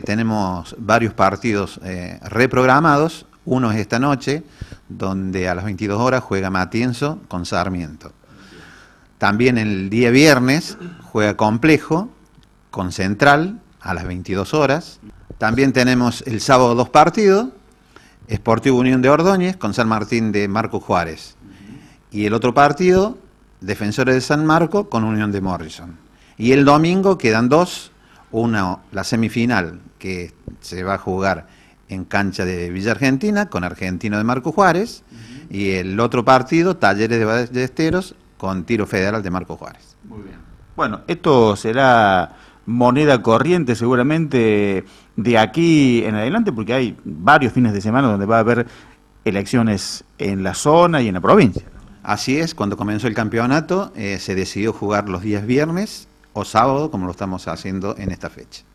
tenemos varios partidos eh, reprogramados. Uno es esta noche, donde a las 22 horas juega Matienzo con Sarmiento. También el día viernes juega Complejo con Central a las 22 horas. También tenemos el sábado dos partidos, Sportivo Unión de Ordóñez con San Martín de Marco Juárez. Y el otro partido, Defensores de San Marco con Unión de Morrison. Y el domingo quedan dos, una, la semifinal que se va a jugar en cancha de Villa Argentina con Argentino de Marco Juárez y el otro partido, Talleres de Ballesteros con tiro federal de Marco Juárez. Muy bien. Bueno, esto será moneda corriente seguramente de aquí en adelante porque hay varios fines de semana donde va a haber elecciones en la zona y en la provincia. Así es, cuando comenzó el campeonato eh, se decidió jugar los días viernes o sábado, como lo estamos haciendo en esta fecha.